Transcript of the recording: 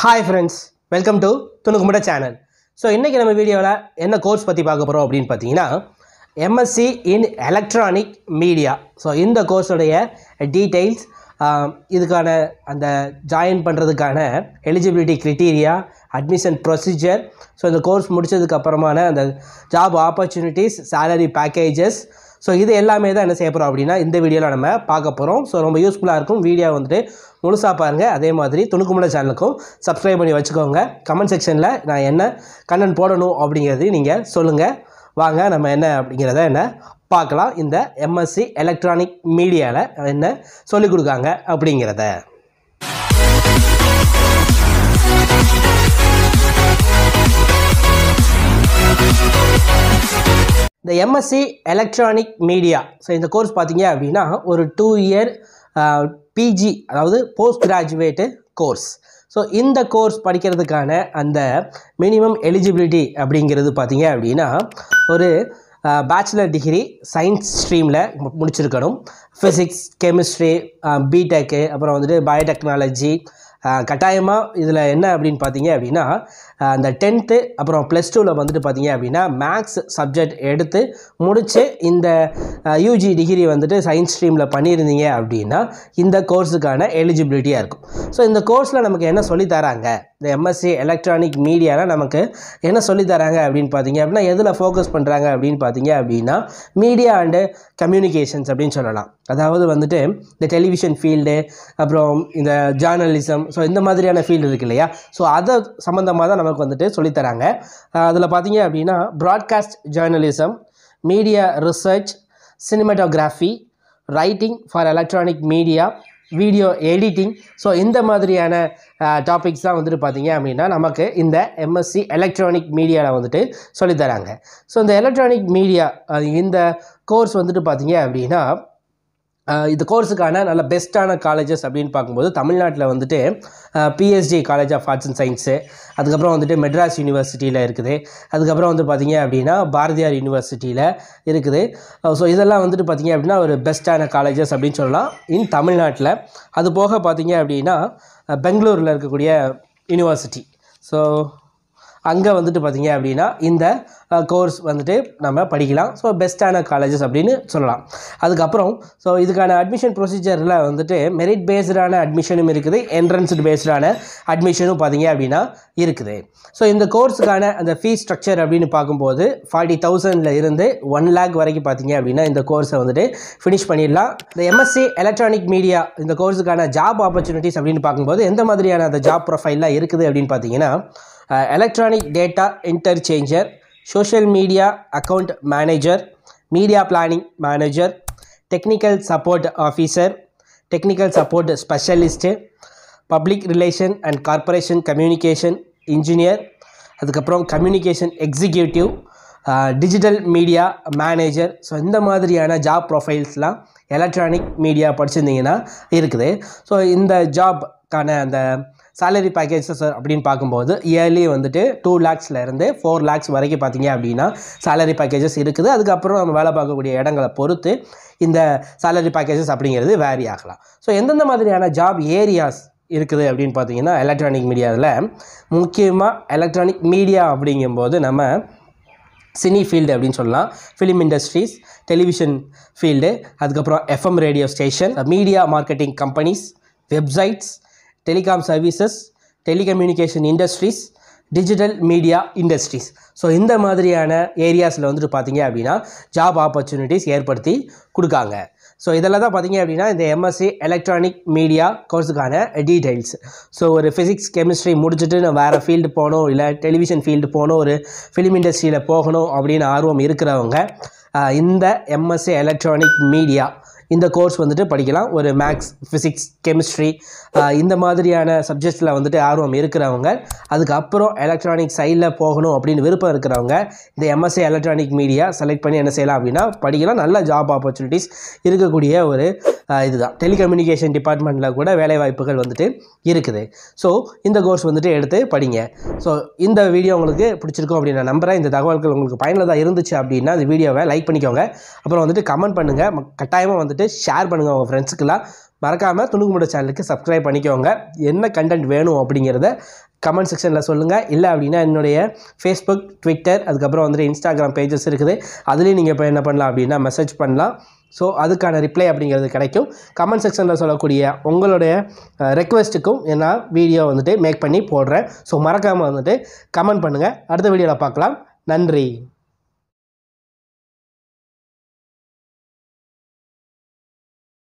hi friends welcome to Thunukku channel so இன்றைக்கி நம்ம வீடியோவில் என்ன கோர்ஸ் பற்றி பார்க்க போகிறோம் அப்படின்னு பார்த்தீங்கன்னா MSc in electronic media so இந்த கோர்ஸுடைய டீட்டெயில்ஸ் இதுக்கான அந்த ஜாயின் பண்ணுறதுக்கான eligibility criteria admission procedure so இந்த கோர்ஸ் முடித்ததுக்கப்புறமான அந்த job opportunities salary packages so இது எல்லாமே தான் என்ன செய்ய போகிறோம் அப்படின்னா இந்த வீடியோவில் நம்ம பார்க்க போகிறோம் ஸோ ரொம்ப யூஸ்ஃபுல்லாக இருக்கும் வீடியோ வந்துட்டு முழுசாக பாருங்கள் அதே மாதிரி துணுக்குமுள்ள சேனலுக்கும் சப்ஸ்கிரைப் பண்ணி வச்சுக்கோங்க கமெண்ட் செக்ஷனில் நான் என்ன கண்டென்ட் போடணும் அப்படிங்கிறது நீங்கள் சொல்லுங்கள் வாங்க நம்ம என்ன அப்படிங்கிறத என்ன பார்க்கலாம் இந்த எம்எஸ்சி எலக்ட்ரானிக் மீடியாவில் என்ன சொல்லிக் கொடுக்காங்க அப்படிங்கிறத இந்த எம்எஸ்சி எலக்ட்ரானிக் மீடியா ஸோ இந்த கோர்ஸ் பார்த்தீங்க அப்படின்னா ஒரு டூ இயர் பிஜி அதாவது போஸ்ட் கிராஜுவேட்டு கோர்ஸ் ஸோ இந்த கோர்ஸ் படிக்கிறதுக்கான அந்த மினிமம் எலிஜிபிலிட்டி அப்படிங்கிறது பார்த்தீங்க அப்படின்னா ஒரு பேச்சுலர் டிகிரி சயின்ஸ் ஸ்ட்ரீமில் முடிச்சிருக்கணும் ஃபிசிக்ஸ் கெமிஸ்ட்ரி பிடெக்கு அப்புறம் வந்துட்டு பயோடெக்னாலஜி கட்டாயமாக இதில் என்ன அப்படின்னு பார்த்தீங்க அப்படின்னா அந்த டென்த்து அப்புறம் ப்ளஸ் டூவில் வந்துட்டு பார்த்தீங்க அப்படின்னா மேக்ஸ் சப்ஜெக்ட் எடுத்து முடித்து இந்த யூஜி டிகிரி வந்துட்டு சயின்ஸ் ஸ்ட்ரீமில் பண்ணியிருந்தீங்க அப்படின்னா இந்த கோர்ஸுக்கான எலிஜிபிலிட்டியாக இருக்கும் ஸோ இந்த கோர்ஸில் நமக்கு என்ன சொல்லித்தராங்க இந்த எம்எஸ்சி எலக்ட்ரானிக் மீடியாவில் நமக்கு என்ன சொல்லித்தராங்க அப்படின்னு பார்த்தீங்க அப்படின்னா எதில் ஃபோக்கஸ் பண்ணுறாங்க அப்படின்னு பார்த்தீங்க அப்படின்னா மீடியா அண்டு கம்யூனிகேஷன்ஸ் அப்படின்னு சொல்லலாம் அதாவது வந்துட்டு இந்த டெலிவிஷன் ஃபீல்டு அப்புறம் இந்த ஜேர்னலிசம் ஸோ இந்த மாதிரியான ஃபீல்டு இருக்குது இல்லையா ஸோ அதை சம்மந்தமாக தான் நமக்கு வந்துட்டு சொல்லித்தராங்க அதில் பார்த்தீங்க அப்படின்னா broadcast journalism media research cinematography writing for electronic media video editing so இந்த மாதிரியான டாபிக்ஸ் தான் வந்துட்டு பார்த்திங்க அப்படின்னா நமக்கு இந்த எம்எஸ்சி எலக்ட்ரானிக் மீடியாவில் வந்துட்டு சொல்லித்தராங்க ஸோ இந்த எலக்ட்ரானிக் மீடியா இந்த கோர்ஸ் வந்துட்டு பார்த்திங்க அப்படின்னா இந்த கோர்ஸுக்கான நல்ல பெஸ்ட்டான காலேஜஸ் அப்படின்னு பார்க்கும்போது தமிழ்நாட்டில் வந்துட்டு PST college of arts and science அதுக்கப்புறம் வந்துட்டு மெட்ராஸ் யூனிவர்சிட்டியில் இருக்குது அதுக்கப்புறம் வந்து பார்த்திங்க அப்படின்னா பாரதியார் யூனிவர்சிட்டியில் இருக்குது ஸோ இதெல்லாம் வந்துட்டு பார்த்திங்க அப்படின்னா ஒரு பெஸ்ட்டான காலேஜஸ் அப்படின்னு சொல்லலாம் இன் தமிழ்நாட்டில் அது போக பார்த்திங்க அப்படின்னா பெங்களூரில் இருக்கக்கூடிய யூனிவர்சிட்டி ஸோ அங்கே வந்துட்டு பார்த்திங்க அப்படின்னா இந்த கோர்ஸ் வந்துட்டு நம்ம படிக்கலாம் ஸோ பெஸ்ட்டான காலேஜஸ் அப்படின்னு சொல்லலாம் அதுக்கப்புறம் ஸோ இதுக்கான அட்மிஷன் ப்ரொசீஜரில் வந்துட்டு மெரிட் பேஸ்டான அட்மிஷனும் இருக்குது என்ட்ரன்ஸ் பேஸ்டான அட்மிஷனும் பார்த்தீங்க அப்படின்னா இருக்குது ஸோ இந்த கோர்ஸுக்கான அந்த ஃபீஸ் ஸ்ட்ரக்சர் அப்படின்னு பார்க்கும்போது ஃபார்ட்டி தௌசண்டில் இருந்து ஒன் லேக் வரைக்கும் பார்த்தீங்க அப்படின்னா இந்த கோர்ஸை வந்துட்டு ஃபினிஷ் பண்ணிடலாம் இந்த எம்எஸ்சி எலக்ட்ரானிக் மீடியா இந்த கோர்ஸுக்கான ஜாப் ஆப்பர்ச்சுனிட்டிஸ் அப்படின்னு பார்க்கும்போது எந்த மாதிரியான அந்த ஜாப் ப்ரொஃபைலாக இருக்குது அப்படின்னு பார்த்தீங்கன்னா electronic data interchanger social media account manager media planning manager technical support officer technical support specialist public relation and corporation communication engineer அதுக்கப்புறம் communication executive digital media manager so இந்த மாதிரியான ஜாப் ப்ரொஃபைல்ஸ்லாம் எலக்ட்ரானிக் மீடியா படிச்சிருந்தீங்கன்னா இருக்குது so இந்த ஜாப்க்கான அந்த salary packages அப்படின்னு பார்க்கும்போது இயர்லி வந்துட்டு டூ லேக்ஸ்லேருந்து ஃபோர் லேக்ஸ் வரைக்கும் பார்த்தீங்க அப்படின்னா சேலரி பேக்கேஜஸ் இருக்குது அதுக்கப்புறம் நம்ம வேலை பார்க்கக்கூடிய இடங்களை பொறுத்து இந்த சேலரி பேக்கேஜஸ் அப்படிங்கிறது வேரி ஆகலாம் ஸோ எந்தெந்த மாதிரியான ஜாப் ஏரியாஸ் இருக்குது அப்படின்னு பார்த்தீங்கன்னா எலக்ட்ரானிக் மீடியாவில் முக்கியமாக எலக்ட்ரானிக் மீடியா அப்படிங்கும்போது நம்ம சினி ஃபீல்டு அப்படின்னு சொல்லலாம் ஃபிலிம் இண்டஸ்ட்ரீஸ் டெலிவிஷன் ஃபீல்டு அதுக்கப்புறம் FM radio station media marketing companies websites telecom services telecommunication industries digital media industries so இந்த மாதிரியான ஏரியாஸில் வந்துட்டு பார்த்தீங்க அப்படின்னா ஜாப் ஆப்பர்ச்சுனிட்டிஸ் ஏற்படுத்தி கொடுக்காங்க ஸோ இதில் தான் பார்த்தீங்க அப்படின்னா இந்த எம்எஸ்சி எலக்ட்ரானிக் மீடியா கோர்ஸுக்கான டீட்டெயில்ஸ் ஸோ ஒரு ஃபிசிக்ஸ் கெமிஸ்ட்ரி முடிச்சுட்டு நான் வேறு ஃபீல்டு போகணும் இல்லை டெலிவிஷன் ஃபீல்டு போகணும் ஒரு ஃபிலிம் இண்டஸ்ட்ரியில் போகணும் அப்படின்னு ஆர்வம் இருக்கிறவங்க இந்த எம்எஸ்சி எலக்ட்ரானிக் மீடியா இந்த கோர்ஸ் வந்துட்டு படிக்கலாம் ஒரு மேக்ஸ் ஃபிசிக்ஸ் கெமிஸ்ட்ரி இந்த மாதிரியான சப்ஜெக்ட்ஸில் வந்துட்டு ஆர்வம் இருக்கிறவங்க அதுக்கப்புறம் எலக்ட்ரானிக் சைடில் போகணும் அப்படின்னு விருப்பம் இருக்கிறவங்க இந்த எம்எஸ்சி எலக்ட்ரானிக் மீடியா செலக்ட் பண்ணி என்ன செய்யலாம் அப்படின்னா படிக்கலாம் நல்ல ஜாப் ஆப்பர்ச்சுனிட்டிஸ் இருக்கக்கூடிய ஒரு இதுதான் டெலிகம்யூனிகேஷன் டிபார்ட்மெண்ட்டில் கூட வேலைவாய்ப்புகள் வந்துட்டு இருக்குது ஸோ இந்த கோர்ஸ் வந்துட்டு எடுத்து படிங்க ஸோ இந்த வீடியோ உங்களுக்கு பிடிச்சிருக்கும் அப்படின்னு நான் நம்புகிறேன் இந்த தகவல்கள் உங்களுக்கு பயனுள்ளதாக இருந்துச்சு அப்படின்னா இந்த வீடியோவை லைக் பண்ணிக்கோங்க அப்புறம் வந்துட்டு கமெண்ட் பண்ணுங்கள் கட்டாயமாக வந்துட்டு வந்துட்டு ஷேர் பண்ணுங்கள் உங்கள் ஃப்ரெண்ட்ஸுக்கெல்லாம் மறக்காமல் துணுக்குமுட சேனலுக்கு சப்ஸ்கிரைப் பண்ணிக்கோங்க என்ன கண்டென்ட் வேணும் அப்படிங்கிறத கமெண்ட் செக்ஷனில் சொல்லுங்கள் இல்லை அப்படின்னா என்னுடைய ஃபேஸ்புக் ட்விட்டர் அதுக்கப்புறம் வந்துட்டு இன்ஸ்டாகிராம் பேஜஸ் இருக்குது அதுலேயும் நீங்கள் இப்போ என்ன பண்ணலாம் அப்படின்னா மெசேஜ் பண்ணலாம் ஸோ அதுக்கான ரிப்ளை அப்படிங்கிறது கிடைக்கும் கமெண்ட் செக்ஷனில் சொல்லக்கூடிய உங்களுடைய ரெக்வெஸ்ட்டுக்கும் என்ன வீடியோ வந்துட்டு மேக் பண்ணி போடுறேன் ஸோ மறக்காமல் வந்துட்டு கமெண்ட் பண்ணுங்கள் அடுத்த வீடியோவில் பார்க்கலாம் நன்றி